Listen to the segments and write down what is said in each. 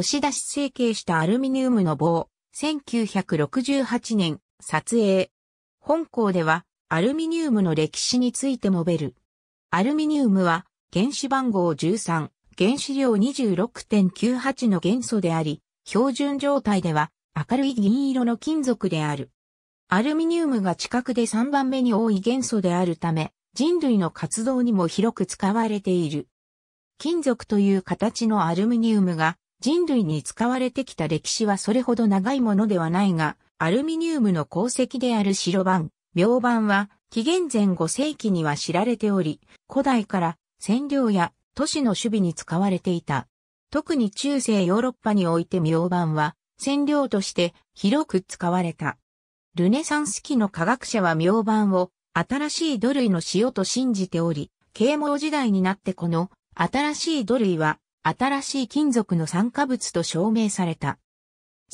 押し出し成形したアルミニウムの棒、1968年、撮影。本校では、アルミニウムの歴史について述べる。アルミニウムは、原子番号13、原子量26.98の元素であり、標準状態では、明るい銀色の金属である。アルミニウムが近くで3番目に多い元素であるため、人類の活動にも広く使われている。金属という形のアルミニウムが人類に使われてきた歴史はそれほど長いものではないが、アルミニウムの鉱石である白板、明板は、紀元前5世紀には知られており、古代から占領や都市の守備に使われていた。特に中世ヨーロッパにおいて明板は、占領として広く使われた。ルネサンス期の科学者は明板を新しい土類の塩と信じており、啓蒙時代になってこの新しい土類は新しい金属の酸化物と証明された。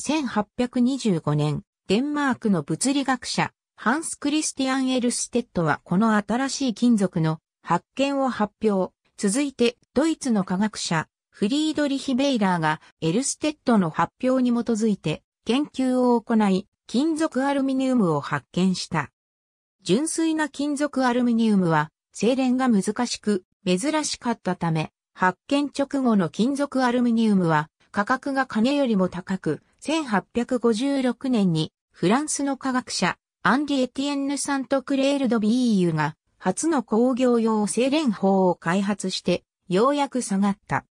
1825年、デンマークの物理学者、ハンス・クリスティアン・エルステッドはこの新しい金属の発見を発表。続いて、ドイツの科学者、フリードリヒ・ベイラーがエルステッドの発表に基づいて研究を行い、金属アルミニウムを発見した。純粋な金属アルミニウムは、精錬が難しく、珍しかったため、発見直後の金属アルミニウムは価格が金よりも高く、1856年にフランスの科学者アンディ・エティエンヌ・サント・クレール・ド・ビーユが初の工業用精錬法を開発してようやく下がった。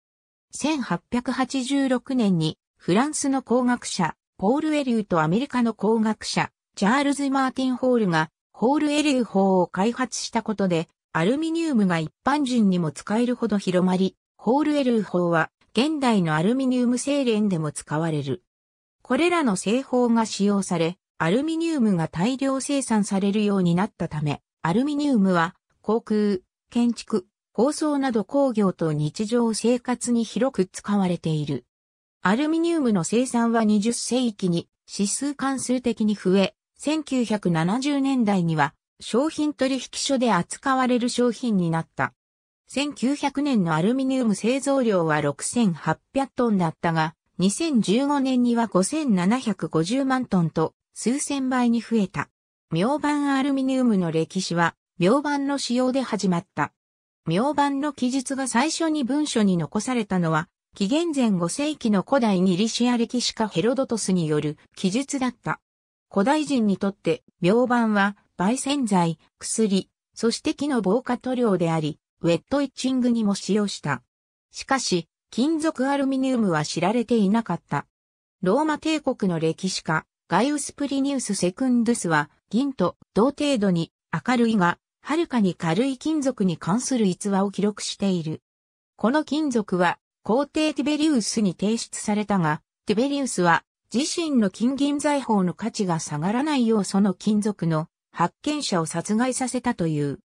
1886年にフランスの工学者ポール・エリューとアメリカの工学者チャールズ・マーティン・ホールがホール・エリュー法を開発したことでアルミニウムが一般人にも使えるほど広まり、ホールエルー法は現代のアルミニウム精錬でも使われる。これらの製法が使用され、アルミニウムが大量生産されるようになったため、アルミニウムは航空、建築、包装など工業と日常生活に広く使われている。アルミニウムの生産は20世紀に指数関数的に増え、1970年代には商品取引所で扱われる商品になった。1900年のアルミニウム製造量は6800トンだったが、2015年には5750万トンと数千倍に増えた。明板アルミニウムの歴史は、明板の使用で始まった。明板の記述が最初に文書に残されたのは、紀元前5世紀の古代ギリシア歴史家ヘロドトスによる記述だった。古代人にとって、明板は焙煎剤、薬、そして木の防火塗料であり、ウェットイッチングにも使用した。しかし、金属アルミニウムは知られていなかった。ローマ帝国の歴史家、ガイウス・プリニウス・セクンドゥスは、銀と同程度に明るいが、はるかに軽い金属に関する逸話を記録している。この金属は、皇帝ティベリウスに提出されたが、ティベリウスは、自身の金銀財宝の価値が下がらないようその金属の発見者を殺害させたという。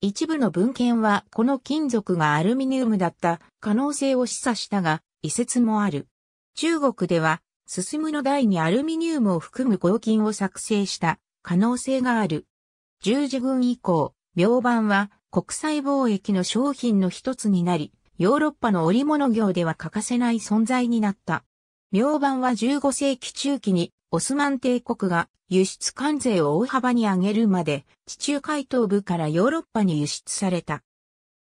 一部の文献はこの金属がアルミニウムだった可能性を示唆したが、遺説もある。中国では、進むの台にアルミニウムを含む合金を作成した可能性がある。十字軍以降、明板は国際貿易の商品の一つになり、ヨーロッパの織物業では欠かせない存在になった。明板は15世紀中期にオスマン帝国が輸出関税を大幅に上げるまで地中海東部からヨーロッパに輸出された。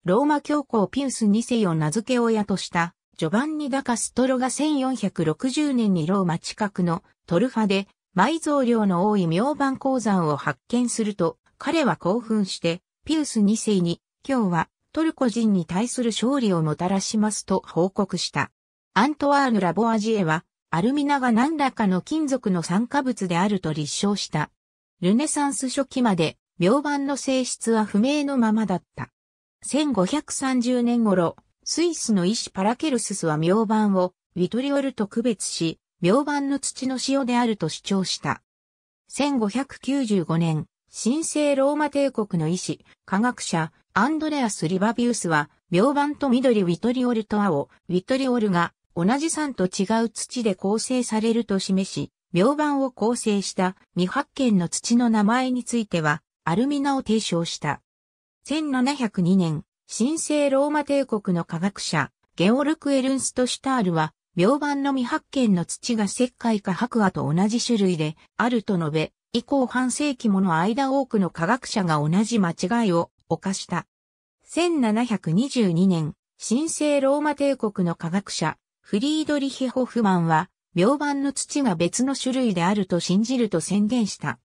ローマ教皇ピウス2世を名付け親としたジョバンニ・ダ・カストロが1460年にローマ近くのトルファで埋蔵量の多い明板鉱山を発見すると彼は興奮してピウス2世に今日はトルコ人に対する勝利をもたらしますと報告した。アントワーヌ・ラボアジエはアルミナが何らかの金属の酸化物であると立証した。ルネサンス初期まで、明板の性質は不明のままだった。1530年頃、スイスの医師パラケルススは明板をウィトリオルと区別し、明板の土の塩であると主張した。1595年、神聖ローマ帝国の医師、科学者、アンドレアス・リバビウスは、明板と緑ウィトリオルと青、ウィトリオルが同じ山と違う土で構成されると示し、明板を構成した未発見の土の名前については、アルミナを提唱した。1702年、神聖ローマ帝国の科学者、ゲオルク・エルンスト・シュタールは、明板の未発見の土が石灰か白亜と同じ種類で、あると述べ、以降半世紀もの間多くの科学者が同じ間違いを犯した。1722年、神聖ローマ帝国の科学者、フリードリヒ・ホフマンは、病板の土が別の種類であると信じると宣言した。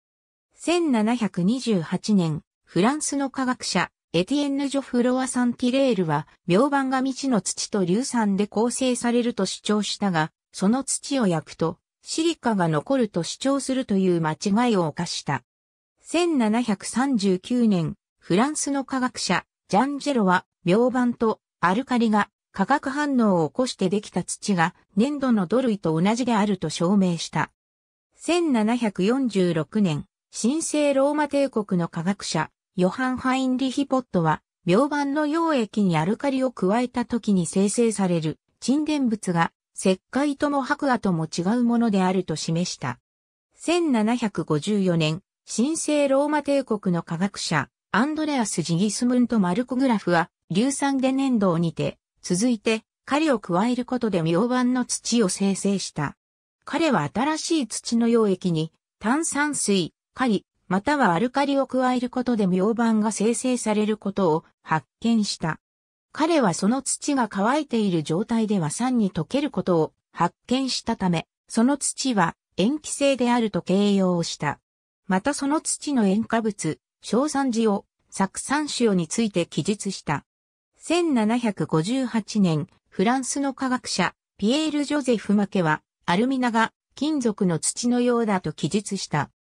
1728年、フランスの科学者、エティエンヌ・ジョ・フロア・サンティレールは、病板が未知の土と硫酸で構成されると主張したが、その土を焼くと、シリカが残ると主張するという間違いを犯した。1739年、フランスの科学者、ジャンジェロは、病板とアルカリが化学反応を起こしてできた土が粘土の土類と同じであると証明した。1746年、神聖ローマ帝国の科学者、ヨハン・ハインリヒ・ポットは、病板の溶液にアルカリを加えた時に生成される沈殿物が石灰とも白亜とも違うものであると示した。1754年、神聖ローマ帝国の科学者、アンドレアス・ジギスムント・マルコグラフは、硫酸で粘土を煮て、続いて、りを加えることでミオの土を生成した。彼は新しい土の溶液に炭酸水、カリ、またはアルカリを加えることでミオが生成されることを発見した。彼はその土が乾いている状態では酸に溶けることを発見したため、その土は塩基性であると形容した。またその土の塩化物、硝酸塩、酢酸塩について記述した。1758年、フランスの科学者、ピエール・ジョゼフ・マケは、アルミナが金属の土のようだと記述した。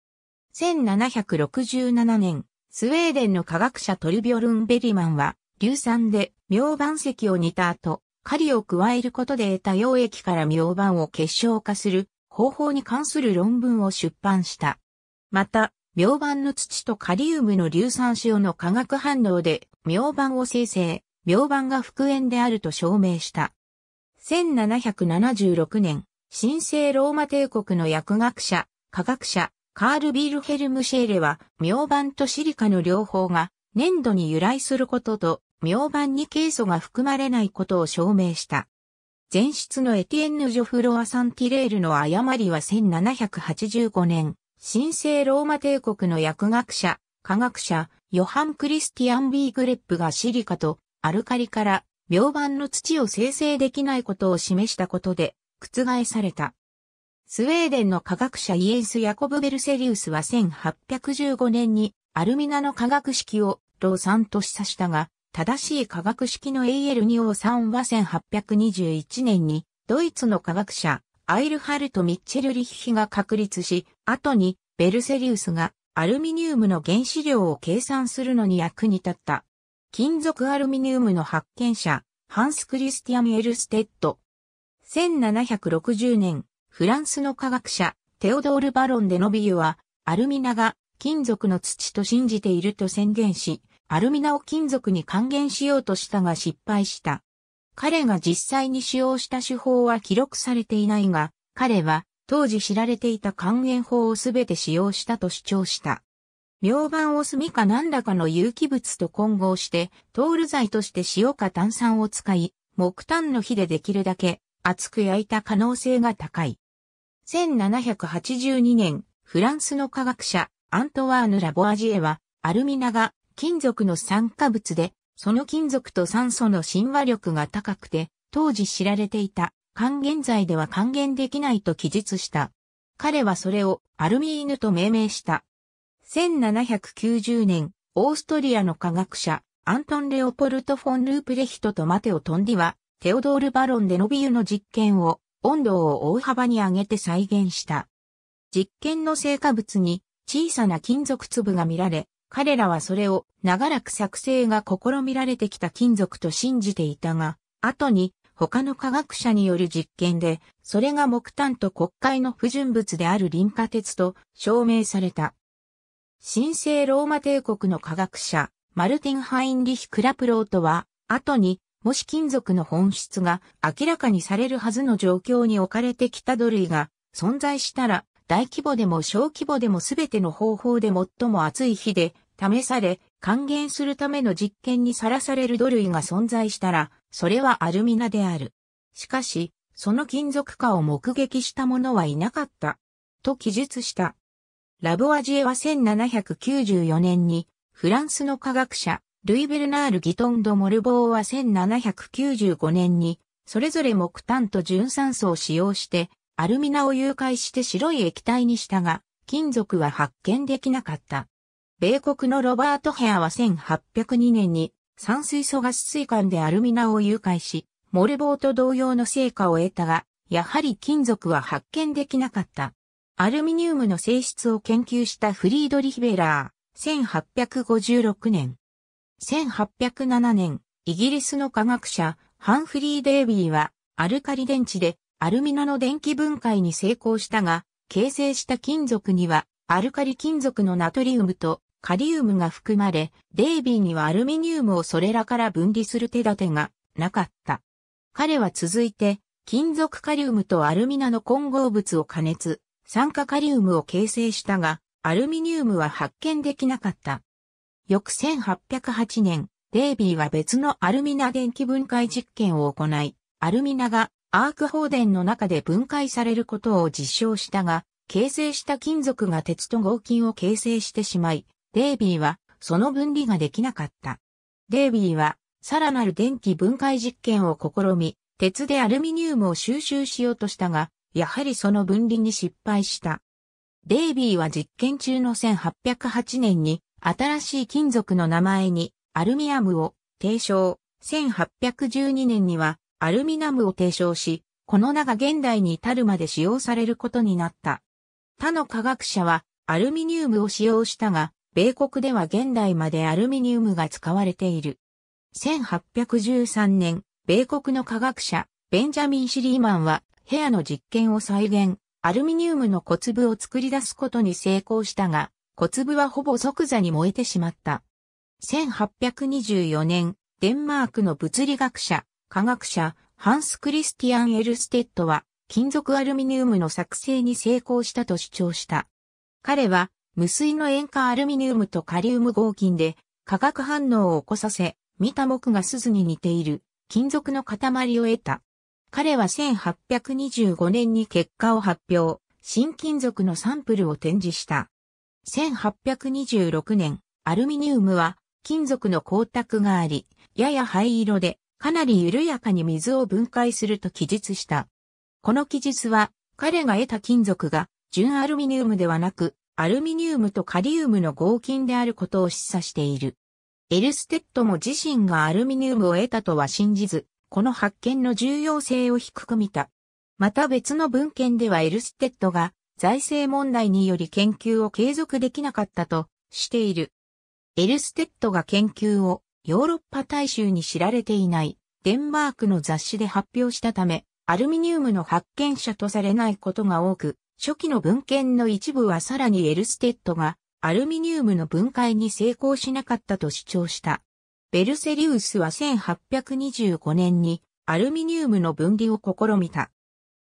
1767年、スウェーデンの科学者トルビョルン・ベリマンは、硫酸で妙板石を煮た後、狩りを加えることで得た溶液から妙板を結晶化する方法に関する論文を出版した。また、妙板の土とカリウムの硫酸塩の化学反応で妙板を生成、病板が復縁であると証明した。1776年、神聖ローマ帝国の薬学者、科学者、カール・ビールヘルム・シェーレは、明板とシリカの両方が粘土に由来することと、明板にケイ素が含まれないことを証明した。前室のエティエンヌ・ジョフロア・サンティレールの誤りは1785年、神聖ローマ帝国の薬学者、科学者、ヨハン・クリスティアン・ビーグレップがシリカとアルカリから秒板の土を生成できないことを示したことで、覆された。スウェーデンの科学者イエンス・ヤコブ・ベルセリウスは1815年にアルミナの化学式をローサンと示唆したが、正しい化学式の AL2O3 は1821年にドイツの科学者アイルハルト・ミッチェル・リッヒが確立し、後にベルセリウスがアルミニウムの原子量を計算するのに役に立った。金属アルミニウムの発見者、ハンス・クリスティアン・エルステッド。1760年、フランスの科学者、テオドール・バロン・デノビユは、アルミナが金属の土と信じていると宣言し、アルミナを金属に還元しようとしたが失敗した。彼が実際に使用した手法は記録されていないが、彼は当時知られていた還元法をすべて使用したと主張した。明板を炭か何らかの有機物と混合して、トール剤として塩か炭酸を使い、木炭の火でできるだけ熱く焼いた可能性が高い。1782年、フランスの科学者、アントワーヌ・ラボアジエは、アルミナが金属の酸化物で、その金属と酸素の親和力が高くて、当時知られていた還元剤では還元できないと記述した。彼はそれをアルミーヌと命名した。1790年、オーストリアの科学者、アントン・レオポルト・フォン・ループレヒトとマテオ・トンディは、テオドール・バロンでノビユの実験を、温度を大幅に上げて再現した。実験の成果物に小さな金属粒が見られ、彼らはそれを長らく作成が試みられてきた金属と信じていたが、後に他の科学者による実験で、それが木炭と国会の不純物である磷化鉄と証明された。神聖ローマ帝国の科学者、マルティン・ハインリヒ・クラプロートは、後に、もし金属の本質が明らかにされるはずの状況に置かれてきた土類が存在したら、大規模でも小規模でも全ての方法で最も熱い火で試され、還元するための実験にさらされる土類が存在したら、それはアルミナである。しかし、その金属化を目撃した者はいなかった。と記述した。ラボアジエは1794年に、フランスの科学者、ルイ・ベルナール・ギトン・ド・モルボーは1795年に、それぞれ木炭と純酸素を使用して、アルミナを融解して白い液体にしたが、金属は発見できなかった。米国のロバート・ヘアは1802年に、酸水素ガス水管でアルミナを融解し、モルボーと同様の成果を得たが、やはり金属は発見できなかった。アルミニウムの性質を研究したフリードリヒベラー、1856年。1807年、イギリスの科学者、ハンフリー・デイビーは、アルカリ電池で、アルミナの電気分解に成功したが、形成した金属には、アルカリ金属のナトリウムとカリウムが含まれ、デイビーにはアルミニウムをそれらから分離する手立てがなかった。彼は続いて、金属カリウムとアルミナの混合物を加熱、酸化カリウムを形成したが、アルミニウムは発見できなかった。翌1808年、デイビーは別のアルミナ電気分解実験を行い、アルミナがアーク放電の中で分解されることを実証したが、形成した金属が鉄と合金を形成してしまい、デイビーはその分離ができなかった。デイビーはさらなる電気分解実験を試み、鉄でアルミニウムを収集しようとしたが、やはりその分離に失敗した。デイビーは実験中の1808年に新しい金属の名前にアルミアムを提唱、1812年にはアルミナムを提唱し、この名が現代に至るまで使用されることになった。他の科学者はアルミニウムを使用したが、米国では現代までアルミニウムが使われている。1813年、米国の科学者、ベンジャミン・シリーマンは部屋の実験を再現、アルミニウムの小粒を作り出すことに成功したが、小粒はほぼ即座に燃えてしまった。1824年、デンマークの物理学者、科学者、ハンス・クリスティアン・エルステッドは、金属アルミニウムの作成に成功したと主張した。彼は、無水の塩化アルミニウムとカリウム合金で、化学反応を起こさせ、見た木が鈴に似ている、金属の塊を得た。彼は1825年に結果を発表、新金属のサンプルを展示した。1826年、アルミニウムは金属の光沢があり、やや灰色で、かなり緩やかに水を分解すると記述した。この記述は、彼が得た金属が純アルミニウムではなく、アルミニウムとカリウムの合金であることを示唆している。エルステッドも自身がアルミニウムを得たとは信じず、この発見の重要性を低く見た。また別の文献ではエルステッドが財政問題により研究を継続できなかったとしている。エルステッドが研究をヨーロッパ大衆に知られていないデンマークの雑誌で発表したため、アルミニウムの発見者とされないことが多く、初期の文献の一部はさらにエルステッドがアルミニウムの分解に成功しなかったと主張した。ベルセリウスは1825年にアルミニウムの分離を試みた。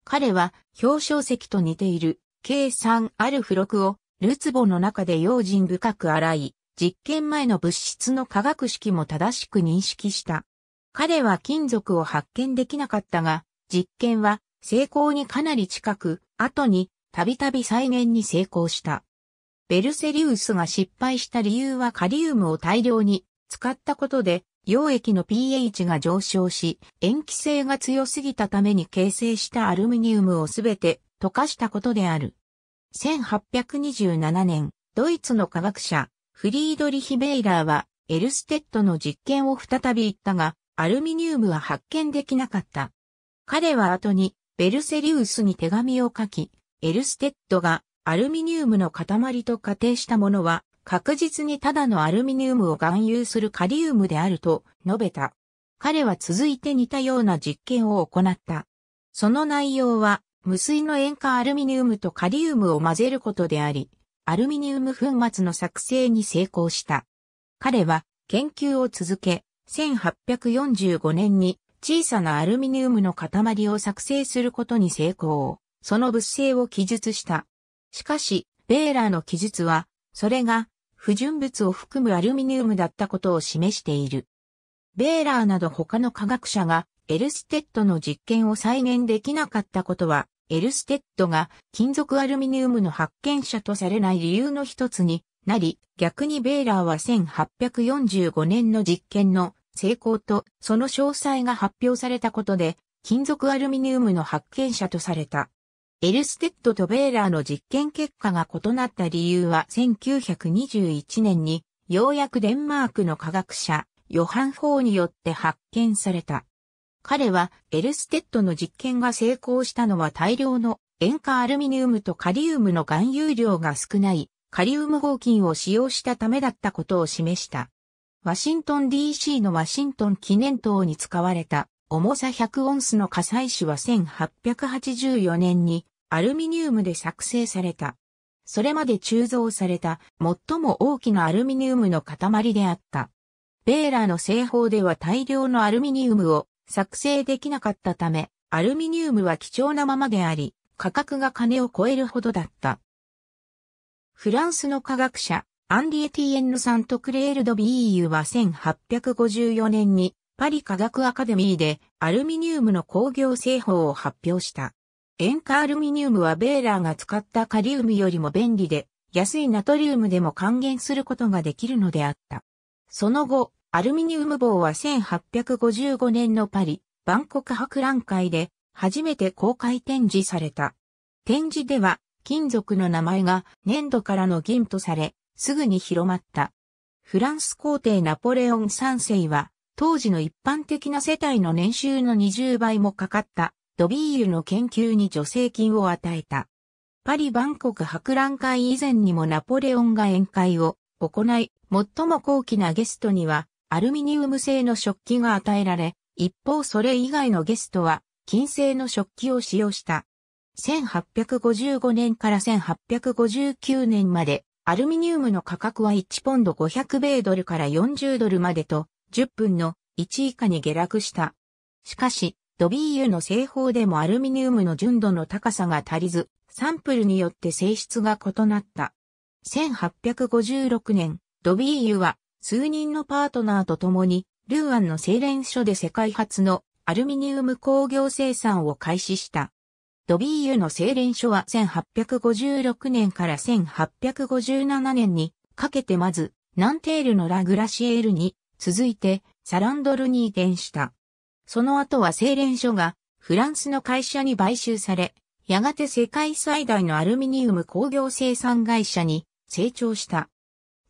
彼は表彰石と似ている計3ある付録をルツボの中で用心深く洗い、実験前の物質の化学式も正しく認識した。彼は金属を発見できなかったが、実験は成功にかなり近く、後にたびたび再現に成功した。ベルセリウスが失敗した理由はカリウムを大量に使ったことで、溶液の pH が上昇し、塩基性が強すぎたために形成したアルミニウムをすべて溶かしたことである。1827年、ドイツの科学者、フリードリヒ・ベイラーは、エルステッドの実験を再び言ったが、アルミニウムは発見できなかった。彼は後に、ベルセリウスに手紙を書き、エルステッドがアルミニウムの塊と仮定したものは確実にただのアルミニウムを含有するカリウムであると述べた。彼は続いて似たような実験を行った。その内容は無水の塩化アルミニウムとカリウムを混ぜることであり、アルミニウム粉末の作成に成功した。彼は研究を続け、1845年に小さなアルミニウムの塊を作成することに成功。その物性を記述した。しかし、ベーラーの記述はそれが不純物を含むアルミニウムだったことを示している。ベーラーなど他の科学者がエルステッドの実験を再現できなかったことは、エルステッドが金属アルミニウムの発見者とされない理由の一つになり、逆にベーラーは1845年の実験の成功とその詳細が発表されたことで、金属アルミニウムの発見者とされた。エルステッドとベーラーの実験結果が異なった理由は1921年にようやくデンマークの科学者ヨハン・フォーによって発見された。彼はエルステッドの実験が成功したのは大量の塩化アルミニウムとカリウムの含有量が少ないカリウム合金を使用したためだったことを示した。ワシントン DC のワシントン記念塔に使われた重さ100オンスの火災石は1884年にアルミニウムで作成された。それまで鋳造された最も大きなアルミニウムの塊であった。ベーラーの製法では大量のアルミニウムを作成できなかったため、アルミニウムは貴重なままであり、価格が金を超えるほどだった。フランスの科学者、アンリエティエンヌさんとクレール・ド・ビーユは1854年にパリ科学アカデミーでアルミニウムの工業製法を発表した。塩化アルミニウムはベーラーが使ったカリウムよりも便利で、安いナトリウムでも還元することができるのであった。その後、アルミニウム棒は1855年のパリ、万国博覧会で初めて公開展示された。展示では金属の名前が粘土からの銀とされ、すぐに広まった。フランス皇帝ナポレオン3世は、当時の一般的な世帯の年収の20倍もかかったドビールの研究に助成金を与えた。パリ万国博覧会以前にもナポレオンが宴会を行い、最も高貴なゲストにはアルミニウム製の食器が与えられ、一方それ以外のゲストは金製の食器を使用した。1855年から1859年までアルミニウムの価格は1ポンド500米ドルから40ドルまでと10分の1以下に下落した。しかし、ドビーユの製法でもアルミニウムの純度の高さが足りず、サンプルによって性質が異なった。1856年、ドビーユは数人のパートナーと共に、ルーアンの精錬所で世界初のアルミニウム工業生産を開始した。ドビーユの精錬所は1856年から1857年にかけてまず、ナンテールのラグラシエールに続いてサランドルに移転した。その後は精錬所がフランスの会社に買収され、やがて世界最大のアルミニウム工業生産会社に成長した。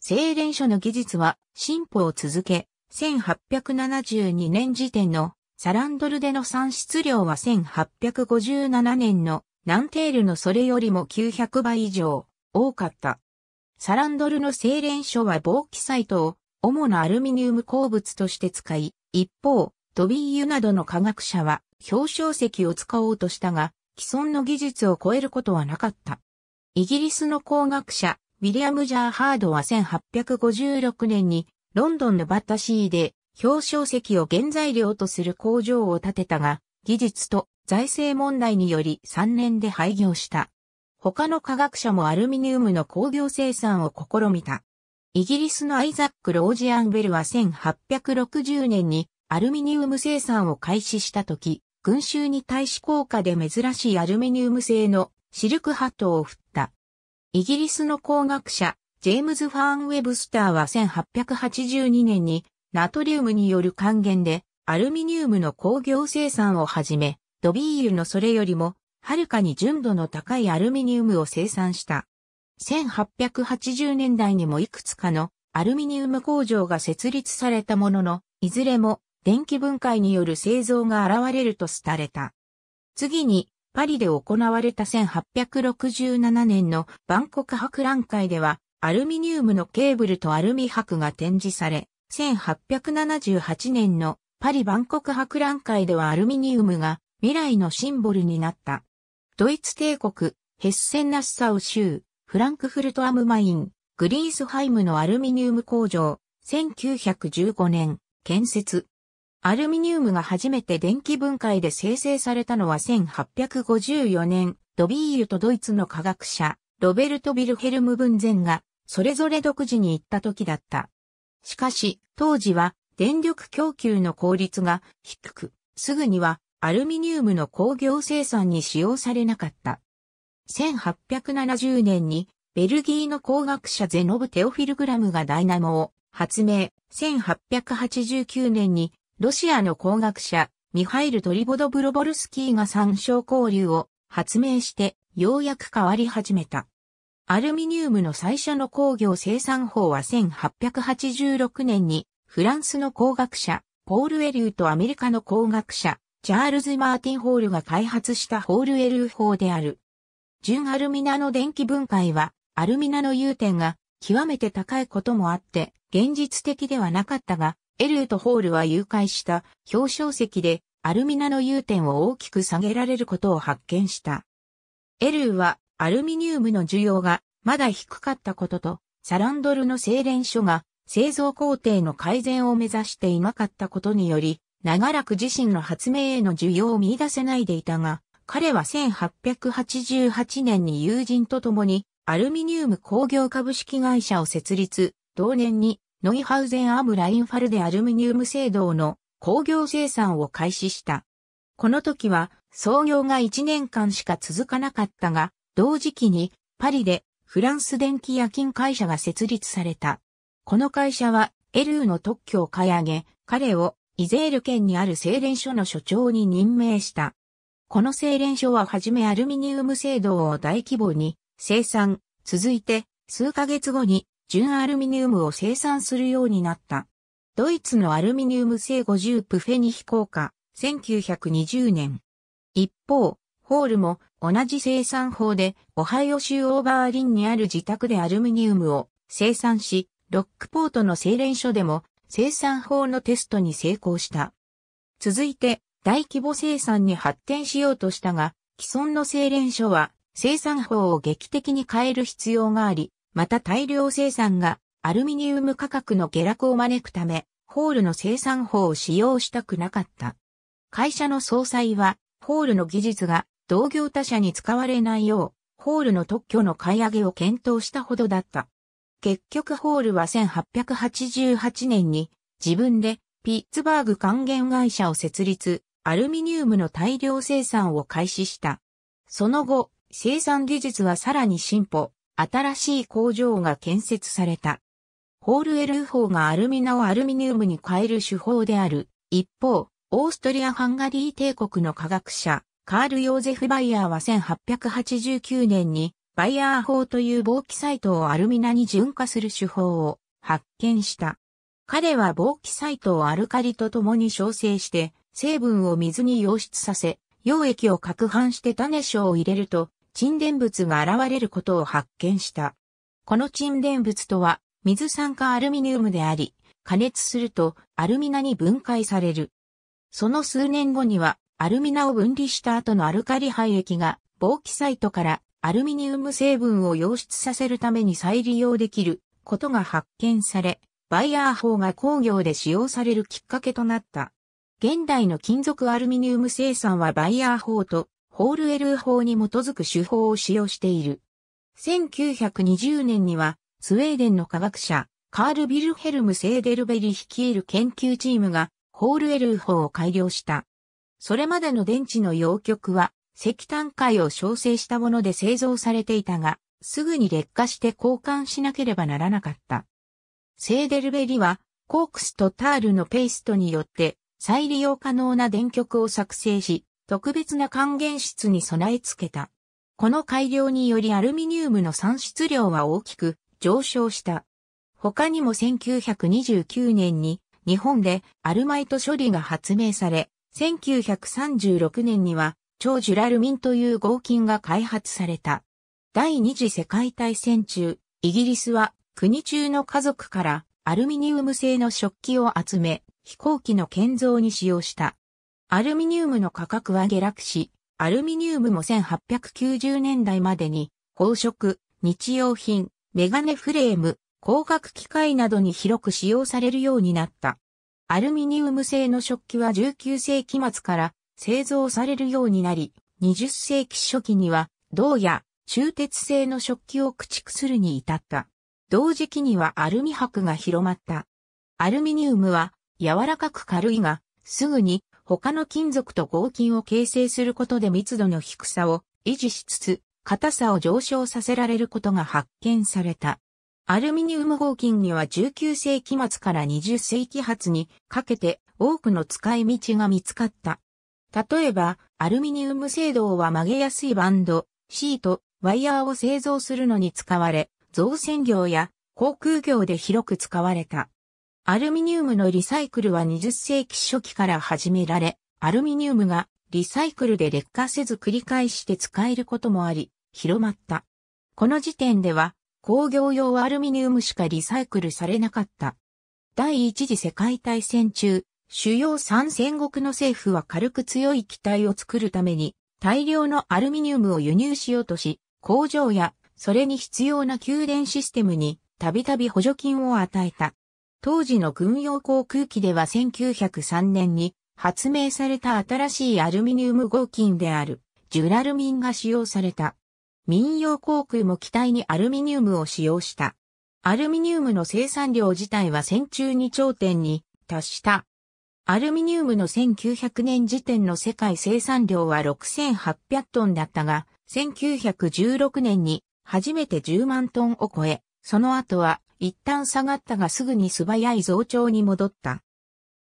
精錬所の技術は進歩を続け、1872年時点のサランドルでの産出量は1857年のナンテールのそれよりも900倍以上多かった。サランドルの精錬所は防気サイトを主なアルミニウム鉱物として使い、一方、トビー・ユなどの科学者は表彰石を使おうとしたが、既存の技術を超えることはなかった。イギリスの工学者、ウィリアム・ジャーハードは1856年にロンドンのバッタシーで表彰石を原材料とする工場を建てたが、技術と財政問題により3年で廃業した。他の科学者もアルミニウムの工業生産を試みた。イギリスのアイザック・ロージアンベルは1860年にアルミニウム生産を開始した時、群衆に対し高価で珍しいアルミニウム製のシルクハットを振った。イギリスの工学者、ジェームズ・ファーン・ウェブスターは1882年にナトリウムによる還元でアルミニウムの工業生産をはじめ、ドビーユのそれよりもはるかに純度の高いアルミニウムを生産した。1880年代にもいくつかのアルミニウム工場が設立されたものの、いずれも電気分解による製造が現れると廃れた。次に、パリで行われた1867年の万国博覧会では、アルミニウムのケーブルとアルミ箔が展示され、1878年のパリ万国博覧会ではアルミニウムが未来のシンボルになった。ドイツ帝国、ヘッセンナッサウ州、フランクフルトアムマイン、グリースハイムのアルミニウム工場、1915年、建設。アルミニウムが初めて電気分解で生成されたのは1854年、ドビールとドイツの科学者、ロベルト・ビルヘルム・ブンゼンが、それぞれ独自に行った時だった。しかし、当時は、電力供給の効率が低く、すぐには、アルミニウムの工業生産に使用されなかった。1870年に、ベルギーの工学者ゼノブ・テオフィルグラムがダイナモを発明、1889年にロシアの工学者、ミハイル・トリボド・ブロボルスキーが参照交流を発明してようやく変わり始めた。アルミニウムの最初の工業生産法は1886年にフランスの工学者ポール・エリューとアメリカの工学者チャールズ・マーティン・ホールが開発したホール・エリュー法である。純アルミナの電気分解はアルミナの融点が極めて高いこともあって現実的ではなかったがエルート・ホールは誘拐した表彰石でアルミナの融点を大きく下げられることを発見した。エルーはアルミニウムの需要がまだ低かったことと、サランドルの精錬所が製造工程の改善を目指していなかったことにより、長らく自身の発明への需要を見出せないでいたが、彼は1888年に友人と共にアルミニウム工業株式会社を設立、同年にノイハウゼンアムラインファルデアルミニウム製銅の工業生産を開始した。この時は創業が1年間しか続かなかったが、同時期にパリでフランス電気夜勤会社が設立された。この会社はエルーの特許を買い上げ、彼をイゼール県にある精錬所の所長に任命した。この精錬所ははじめアルミニウム製銅を大規模に生産、続いて数ヶ月後に純アルミニウムを生産するようになった。ドイツのアルミニウム製50プフェニヒ効果、1920年。一方、ホールも同じ生産法でオハイオ州オーバーリンにある自宅でアルミニウムを生産し、ロックポートの精錬所でも生産法のテストに成功した。続いて大規模生産に発展しようとしたが、既存の精錬所は生産法を劇的に変える必要があり、また大量生産がアルミニウム価格の下落を招くため、ホールの生産法を使用したくなかった。会社の総裁は、ホールの技術が同業他社に使われないよう、ホールの特許の買い上げを検討したほどだった。結局ホールは1888年に自分でピッツバーグ還元会社を設立、アルミニウムの大量生産を開始した。その後、生産技術はさらに進歩、新しい工場が建設された。ホールエルー法がアルミナをアルミニウムに変える手法である。一方、オーストリア・ハンガリー帝国の科学者、カール・ヨーゼフ・バイヤーは1889年に、バイヤー法という防気サイトをアルミナに純化する手法を発見した。彼は防気サイトをアルカリと共に焼成して、成分を水に溶出させ、溶液を攪拌して種書を入れると、沈殿物が現れることを発見した。この沈殿物とは、水酸化アルミニウムであり、加熱するとアルミナに分解される。その数年後には、アルミナを分離した後のアルカリ廃液が、防気サイトからアルミニウム成分を溶出させるために再利用できることが発見され、バイヤー法が工業で使用されるきっかけとなった。現代の金属アルミニウム生産はバイヤー法とホールエルー法に基づく手法を使用している。1920年には、スウェーデンの科学者、カール・ビルヘルム・セーデルベリ率いる研究チームが、ホールエルー法を改良した。それまでの電池の陽極は、石炭界を焼成したもので製造されていたが、すぐに劣化して交換しなければならなかった。セーデルベリは、コークスとタールのペーストによって、再利用可能な電極を作成し、特別な還元室に備え付けた。この改良によりアルミニウムの産出量は大きく上昇した。他にも1929年に日本でアルマイト処理が発明され、1936年には超ジュラルミンという合金が開発された。第二次世界大戦中、イギリスは国中の家族からアルミニウム製の食器を集め、飛行機の建造に使用した。アルミニウムの価格は下落し、アルミニウムも1890年代までに、宝飾、日用品、メガネフレーム、光学機械などに広く使用されるようになった。アルミニウム製の食器は19世紀末から製造されるようになり、20世紀初期には銅や鋳鉄製の食器を駆逐するに至った。同時期にはアルミ箔が広まった。アルミニウムは柔らかく軽いが、すぐに他の金属と合金を形成することで密度の低さを維持しつつ、硬さを上昇させられることが発見された。アルミニウム合金には19世紀末から20世紀初にかけて多くの使い道が見つかった。例えば、アルミニウム製銅は曲げやすいバンド、シート、ワイヤーを製造するのに使われ、造船業や航空業で広く使われた。アルミニウムのリサイクルは20世紀初期から始められ、アルミニウムがリサイクルで劣化せず繰り返して使えることもあり、広まった。この時点では、工業用アルミニウムしかリサイクルされなかった。第一次世界大戦中、主要3戦国の政府は軽く強い機体を作るために、大量のアルミニウムを輸入しようとし、工場や、それに必要な給電システムに、たびたび補助金を与えた。当時の軍用航空機では1903年に発明された新しいアルミニウム合金であるジュラルミンが使用された。民用航空も機体にアルミニウムを使用した。アルミニウムの生産量自体は戦中に頂点に達した。アルミニウムの1900年時点の世界生産量は6800トンだったが、1916年に初めて10万トンを超え、その後は一旦下がったがすぐに素早い増長に戻った。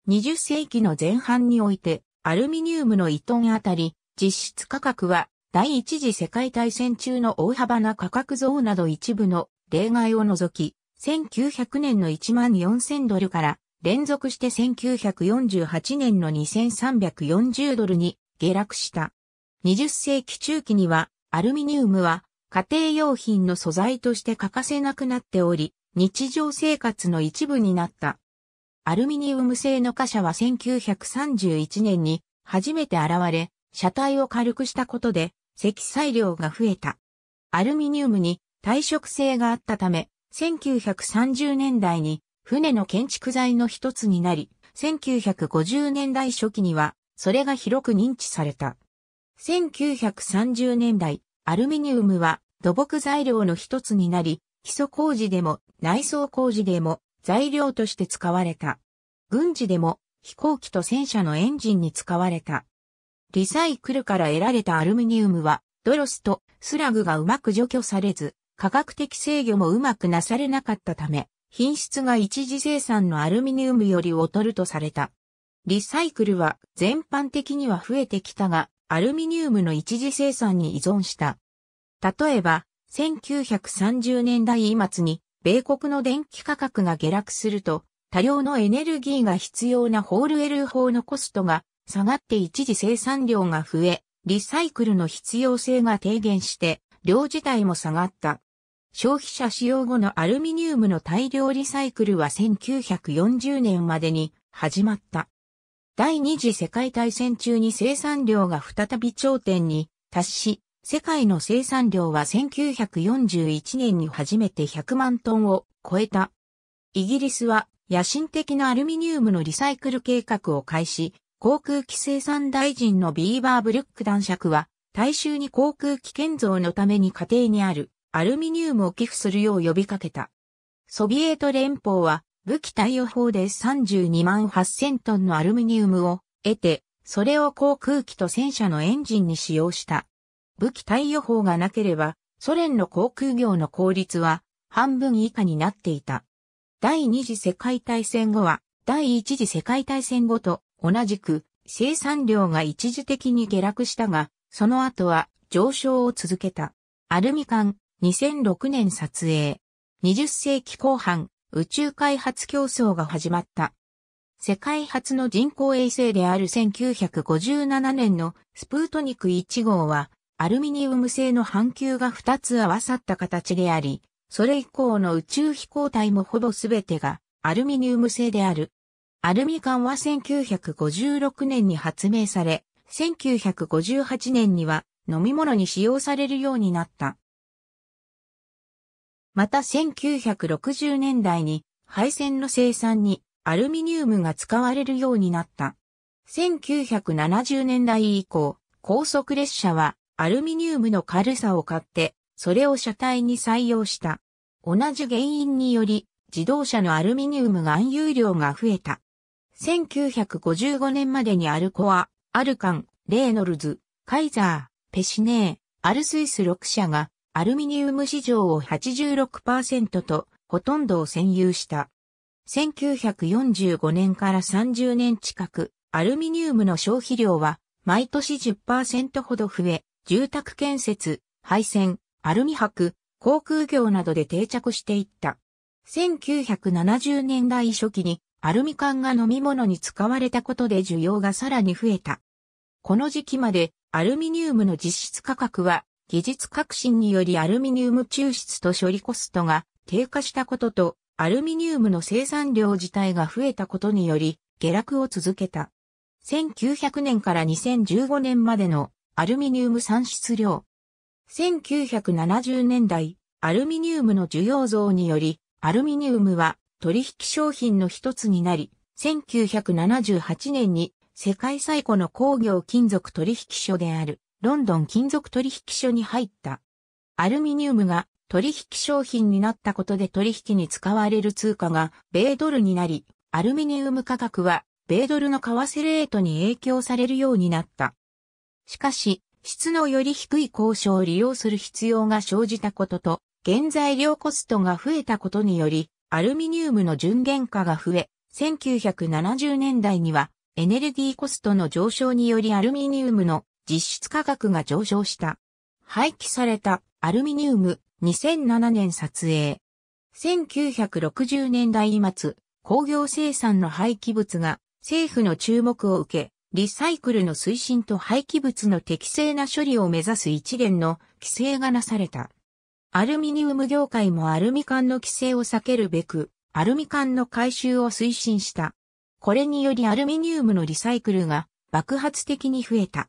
20世紀の前半において、アルミニウムの1トンあたり、実質価格は、第一次世界大戦中の大幅な価格増など一部の例外を除き、1900年の1万4000ドルから連続して1948年の2340ドルに下落した。20世紀中期にはアルミニウムは家庭用品の素材として欠かせなくなっており、日常生活の一部になった。アルミニウム製の貨車は1931年に初めて現れ、車体を軽くしたことで積載量が増えた。アルミニウムに耐食性があったため、1930年代に船の建築材の一つになり、1950年代初期にはそれが広く認知された。1930年代、アルミニウムは土木材料の一つになり、基礎工事でも内装工事でも材料として使われた。軍事でも飛行機と戦車のエンジンに使われた。リサイクルから得られたアルミニウムはドロスとスラグがうまく除去されず、科学的制御もうまくなされなかったため、品質が一次生産のアルミニウムより劣るとされた。リサイクルは全般的には増えてきたが、アルミニウムの一次生産に依存した。例えば、1930年代末に米国の電気価格が下落すると多量のエネルギーが必要なホールエル法のコストが下がって一時生産量が増え、リサイクルの必要性が低減して量自体も下がった。消費者使用後のアルミニウムの大量リサイクルは1940年までに始まった。第二次世界大戦中に生産量が再び頂点に達し、世界の生産量は1941年に初めて100万トンを超えた。イギリスは野心的なアルミニウムのリサイクル計画を開始、航空機生産大臣のビーバーブルック男爵は、大衆に航空機建造のために家庭にあるアルミニウムを寄付するよう呼びかけた。ソビエト連邦は武器貸与法で32万8000トンのアルミニウムを得て、それを航空機と戦車のエンジンに使用した。武器対予法がなければ、ソ連の航空業の効率は半分以下になっていた。第二次世界大戦後は、第一次世界大戦後と同じく生産量が一時的に下落したが、その後は上昇を続けた。アルミ缶、2006年撮影。20世紀後半、宇宙開発競争が始まった。世界初の人工衛星である1957年のスプートニク1号はアルミニウム製の半球が2つ合わさった形であり、それ以降の宇宙飛行体もほぼ全てがアルミニウム製である。アルミ缶は1956年に発明され、1958年には飲み物に使用されるようになった。また1960年代に配線の生産にアルミニウムが使われるようになった。1970年代以降、高速列車はアルミニウムの軽さを買って、それを車体に採用した。同じ原因により、自動車のアルミニウム含有量が増えた。1955年までにアルコア、アルカン、レーノルズ、カイザー、ペシネー、アルスイス6社がアルミニウム市場を86%とほとんどを占有した。1945年から30年近く、アルミニウムの消費量は毎年10%ほど増え、住宅建設、配線、アルミ箔、航空業などで定着していった。1970年代初期にアルミ缶が飲み物に使われたことで需要がさらに増えた。この時期までアルミニウムの実質価格は技術革新によりアルミニウム抽出と処理コストが低下したこととアルミニウムの生産量自体が増えたことにより下落を続けた。1900年から2015年までのアルミニウム産出量。1970年代、アルミニウムの需要増により、アルミニウムは取引商品の一つになり、1978年に世界最古の工業金属取引所であるロンドン金属取引所に入った。アルミニウムが取引商品になったことで取引に使われる通貨が米ドルになり、アルミニウム価格は米ドルの為替レートに影響されるようになった。しかし、質のより低い交渉を利用する必要が生じたことと、原材料コストが増えたことにより、アルミニウムの純原価が増え、1970年代にはエネルギーコストの上昇によりアルミニウムの実質価格が上昇した。廃棄されたアルミニウム2007年撮影。1960年代末、工業生産の廃棄物が政府の注目を受け、リサイクルの推進と廃棄物の適正な処理を目指す一連の規制がなされた。アルミニウム業界もアルミ缶の規制を避けるべく、アルミ缶の回収を推進した。これによりアルミニウムのリサイクルが爆発的に増えた。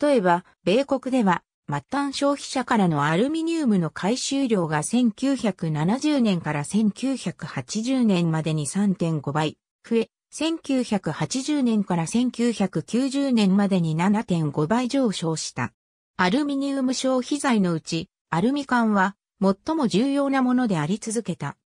例えば、米国では、末端消費者からのアルミニウムの回収量が1970年から1980年までに3.5倍増え、1980年から1990年までに7.5倍上昇した。アルミニウム消費材のうち、アルミ缶は最も重要なものであり続けた。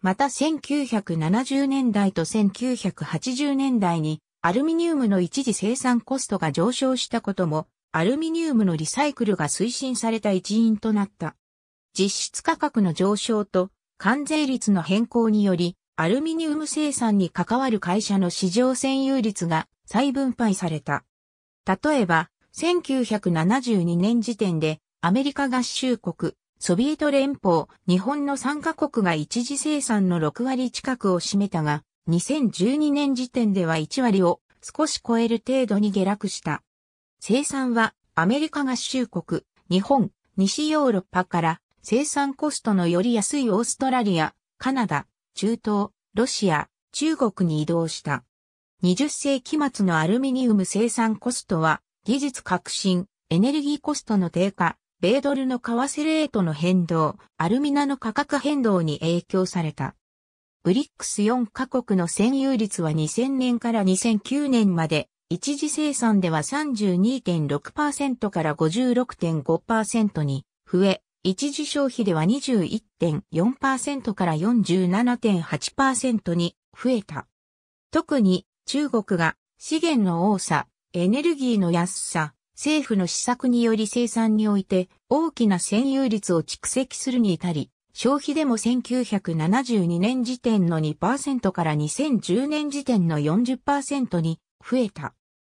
また1970年代と1980年代にアルミニウムの一時生産コストが上昇したことも、アルミニウムのリサイクルが推進された一因となった。実質価格の上昇と関税率の変更により、アルミニウム生産に関わる会社の市場占有率が再分配された。例えば、1972年時点でアメリカ合衆国、ソビエト連邦、日本の3カ国が一時生産の6割近くを占めたが、2012年時点では1割を少し超える程度に下落した。生産はアメリカ合衆国、日本、西ヨーロッパから生産コストのより安いオーストラリア、カナダ、中東、ロシア、中国に移動した。20世紀末のアルミニウム生産コストは、技術革新、エネルギーコストの低下、米ドルの為替レートの変動、アルミナの価格変動に影響された。ブリックス4カ国の占有率は2000年から2009年まで、一時生産では32.6%から56.5%に増え、一時消費では21.4%から47.8%に増えた。特に中国が資源の多さ、エネルギーの安さ、政府の施策により生産において大きな占有率を蓄積するに至り、消費でも1972年時点の2%から2010年時点の40%に増えた。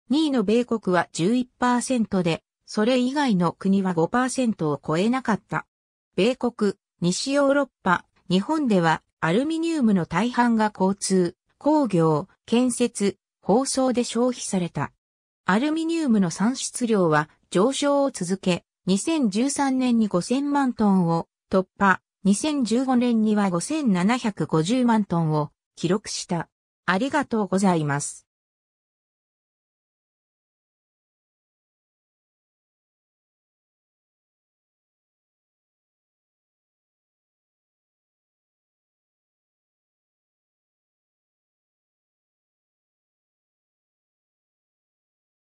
2位の米国は11%で、それ以外の国は5%を超えなかった。米国、西ヨーロッパ、日本ではアルミニウムの大半が交通、工業、建設、包装で消費された。アルミニウムの産出量は上昇を続け、2013年に5000万トンを突破、2015年には5750万トンを記録した。ありがとうございます。